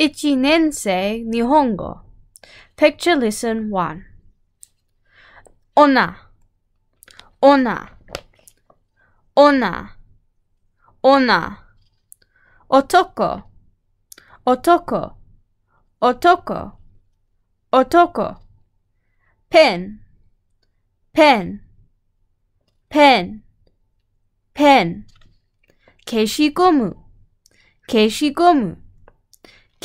Ichinense Nihongo. Picture lesson 1. Ona. Ona. Ona. Ona. Otoko. Otoko. Otoko. Otoko. Pen. Pen. Pen. Pen. Keshikomu. Keshikomu.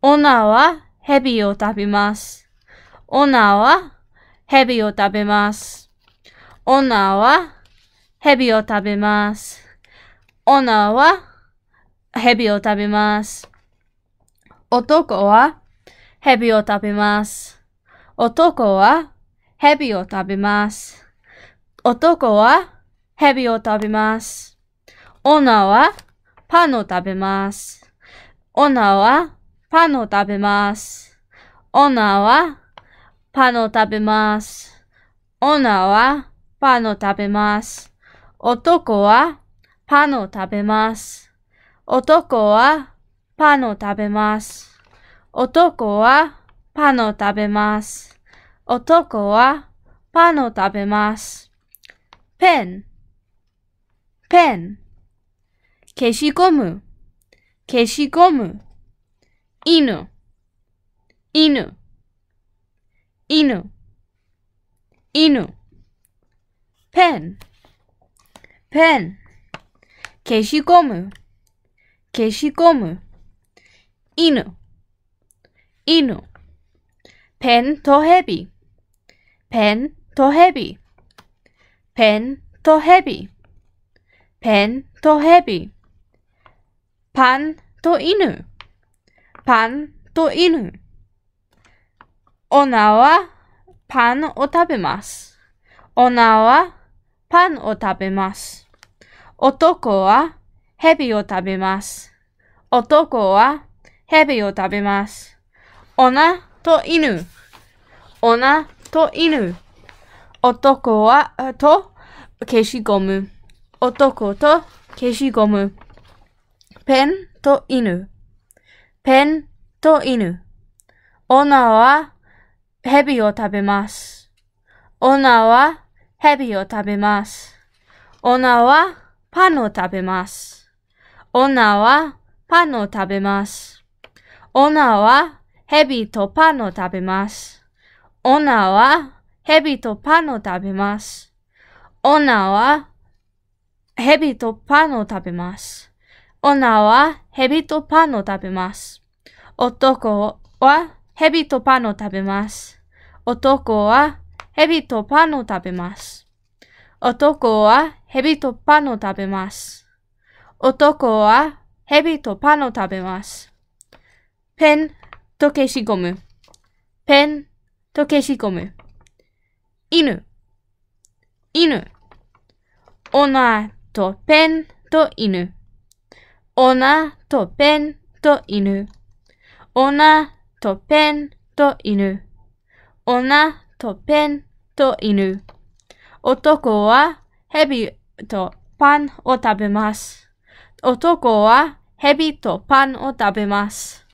女は蛇を食べます。女は蛇を食べます。女は蛇を食べます。女は蛇を食べます。男は蛇を食べます。男は蛇を食べます。男は蛇を食べます。女はパンを食べます。女はパンを食べます。女はパンを食べます。はパンを食べます。男はパンを食べます。男はパンを食べます。男はパンを食べます。男はパンを食べます。ペン、ペン。消しゴム、消しゴム。Inu. Inu. Inu. Inu. Pen. Pen. Keshikomu. Keshikomu. Inu. Inu. Pen to heavy. Pen to heavy. Pen to heavy. Pen to heavy. Pan to inu. パンと犬。女はパンを食べます。女はパンを食べます。男は蛇を食べます。男は蛇を食べます。女と犬。女と犬。男は、と消しゴム。男と消しゴム。ペンと犬。ペンと犬。女は蛇を食べます。女は蛇を食べます。女はパンを食べます。女はパンを食べます。女は蛇とパンを食べます。女は蛇とパンを食べます。女は蛇とパンを食べます。女は蛇とパンを食べます。男は蛇とパンを食べます。男は蛇とパンを食べます。男は蛇とパンを食べます。男は蛇とパンを食べます。ペンと消しゴム。ペンと消しゴム。犬。犬。女とペンと犬。女とペンと犬。女とペンと犬。女とペンと犬。男は蛇とパンを食べます。男は蛇とパンを食べます。